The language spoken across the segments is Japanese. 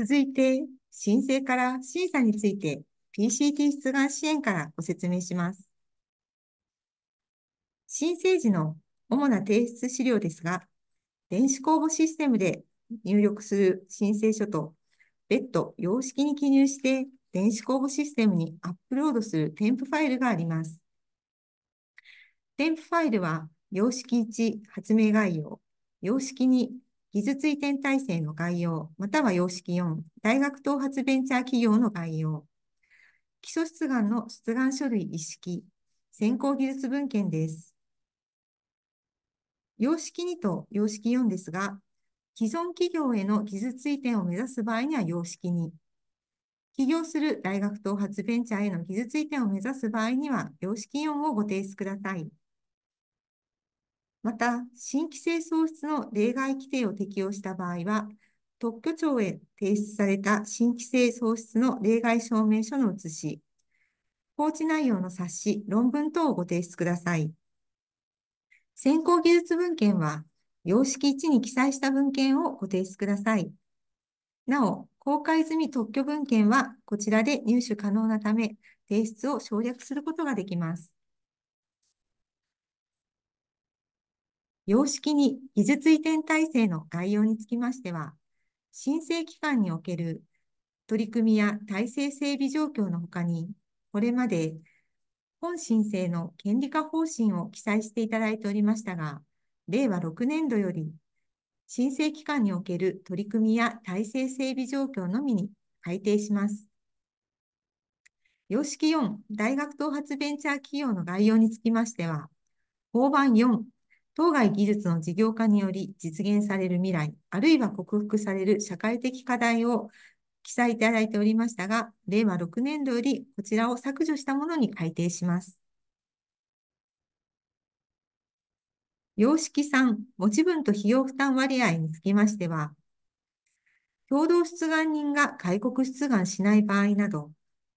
続いて、申請から審査について PCT 出願支援からご説明します。申請時の主な提出資料ですが、電子公募システムで入力する申請書と、別途様式に記入して電子公募システムにアップロードする添付ファイルがあります。添付ファイルは、様式1発明概要、様式2技術移転体制の概要、または様式4、大学頭発ベンチャー企業の概要、基礎出願の出願書類一式、先行技術文献です。様式2と様式4ですが、既存企業への技術移転を目指す場合には様式2、起業する大学頭発ベンチャーへの技術移転を目指す場合には様式4をご提出ください。また、新規性喪失の例外規定を適用した場合は、特許庁へ提出された新規性喪失の例外証明書の写し、放置内容の冊子、論文等をご提出ください。先行技術文献は、様式1に記載した文献をご提出ください。なお、公開済み特許文献はこちらで入手可能なため、提出を省略することができます。様式に技術移転体制の概要につきましては、申請期間における取り組みや体制整備状況のほかに、これまで本申請の権利化方針を記載していただいておりましたが、令和6年度より申請期間における取り組みや体制整備状況のみに改定します。様式4、大学頭発ベンチャー企業の概要につきましては、法版4、当該技術の事業化により実現される未来、あるいは克服される社会的課題を記載いただいておりましたが、令和6年度よりこちらを削除したものに改定します。様式3、持ち分と費用負担割合につきましては、共同出願人が外国出願しない場合など、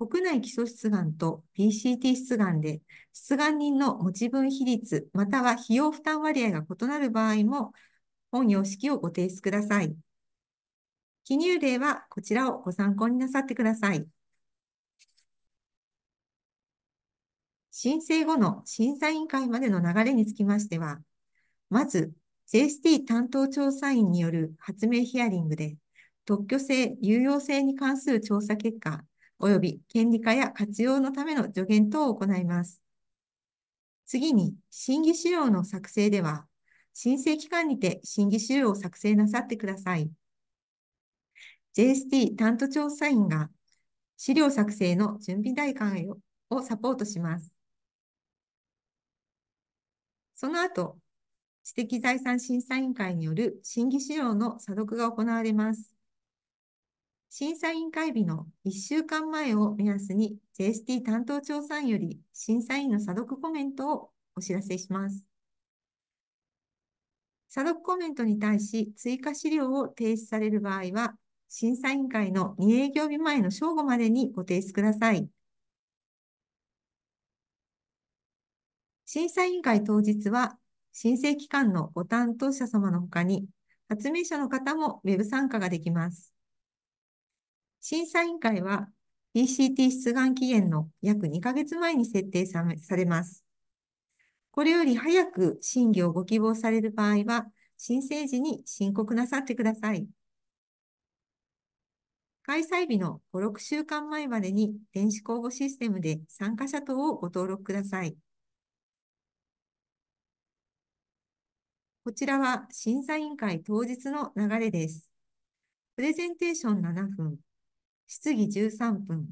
国内基礎出願と PCT 出願で、出願人の持ち分比率、または費用負担割合が異なる場合も、本様式をご提出ください。記入例はこちらをご参考になさってください。申請後の審査委員会までの流れにつきましては、まず JST 担当調査員による発明ヒアリングで、特許性、有用性に関する調査結果及び権利化や活用のための助言等を行います。次に、審議資料の作成では、申請期間にて審議資料を作成なさってください。JST 担当調査員が資料作成の準備代管をサポートします。その後、知的財産審査委員会による審議資料の査読が行われます。審査委員会日の1週間前を目安に JST 担当調査員より審査員の査読コメントをお知らせします。査読コメントに対し追加資料を提出される場合は、審査委員会の2営業日前の正午までにご提出ください。審査委員会当日は、申請機関のご担当者様のほかに、発明者の方も Web 参加ができます。審査委員会は ECT 出願期限の約2ヶ月前に設定されます。これより早く審議をご希望される場合は、申請時に申告なさってください。開催日の5、6週間前までに電子公募システムで参加者等をご登録ください。こちらは審査委員会当日の流れです。プレゼンテーション7分、質疑13分、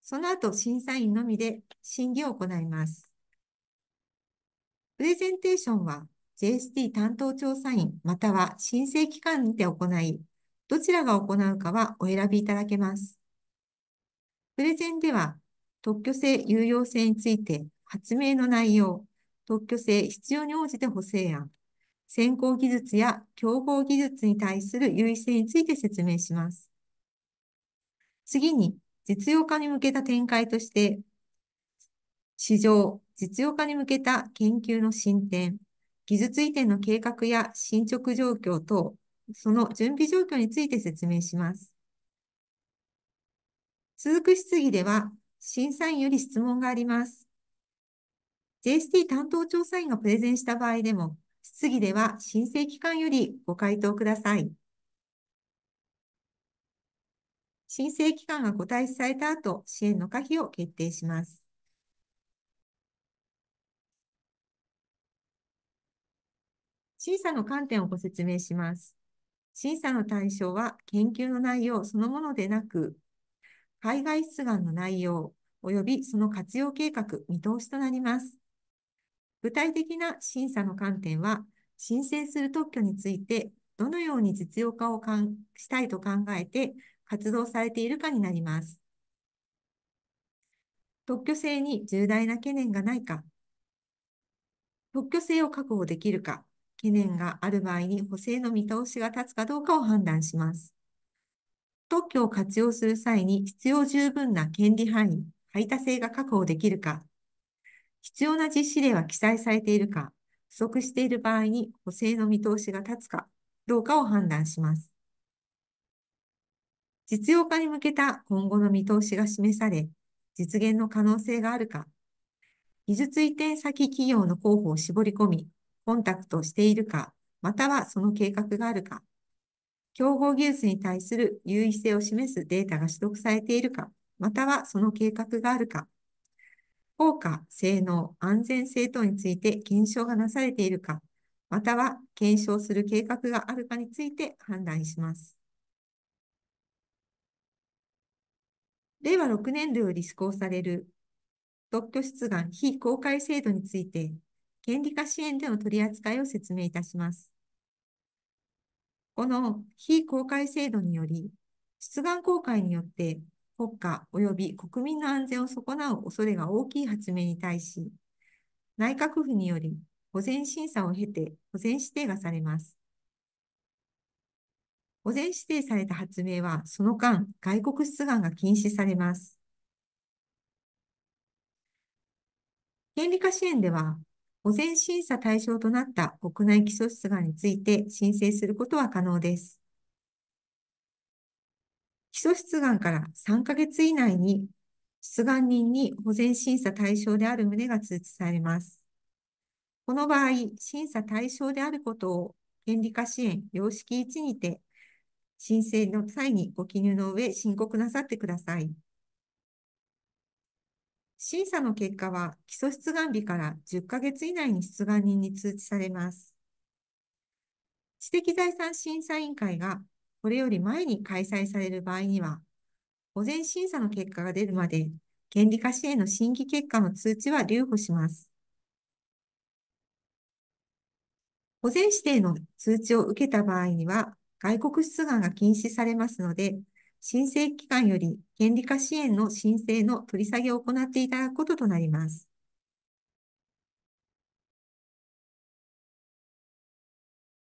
その後審査員のみで審議を行います。プレゼンテーションは JST 担当調査員または申請機関にて行い、どちらが行うかはお選びいただけます。プレゼンでは特許性有用性について発明の内容、特許性必要に応じて補正案、先行技術や競合技術に対する優位性について説明します。次に、実用化に向けた展開として、市場、実用化に向けた研究の進展、技術移転の計画や進捗状況等、その準備状況について説明します。続く質疑では、審査員より質問があります。JST 担当調査員がプレゼンした場合でも、質疑では申請期間よりご回答ください。申請期間がご退出された後、支援の可否を決定します。審査の観点をご説明します。審査の対象は研究の内容そのものでなく、海外出願の内容及びその活用計画見通しとなります。具体的な審査の観点は、申請する特許についてどのように実用化をしたいと考えて活動されているかになります。特許性に重大な懸念がないか、特許性を確保できるか、懸念がある場合に補正の見通しが立つかどうかを判断します。特許を活用する際に必要十分な権利範囲、排他性が確保できるか、必要な実施例は記載されているか、不足している場合に補正の見通しが立つかどうかを判断します。実用化に向けた今後の見通しが示され、実現の可能性があるか、技術移転先企業の候補を絞り込み、コンタクトしているか、またはその計画があるか、競合技術に対する優位性を示すデータが取得されているか、またはその計画があるか、効果、性能、安全性等について検証がなされているか、または検証する計画があるかについて判断します。令和6年度より施行される特許出願非公開制度について、権利化支援での取り扱いを説明いたします。この非公開制度により、出願公開によって国家及び国民の安全を損なう恐れが大きい発明に対し、内閣府により保全審査を経て保全指定がされます。保全指定された発明は、その間、外国出願が禁止されます。権利化支援では、保全審査対象となった国内基礎出願について申請することは可能です。基礎出願から3ヶ月以内に、出願人に保全審査対象である旨が通知されます。この場合、審査対象であることを権利化支援様式1にて申請の際にご記入の上、申告なさってください。審査の結果は、基礎出願日から10ヶ月以内に出願人に通知されます。知的財産審査委員会がこれより前に開催される場合には、午前審査の結果が出るまで、権利化支への審議結果の通知は留保します。保全指定の通知を受けた場合には、外国出願が禁止されますので、申請機関より権利化支援の申請の取り下げを行っていただくこととなります。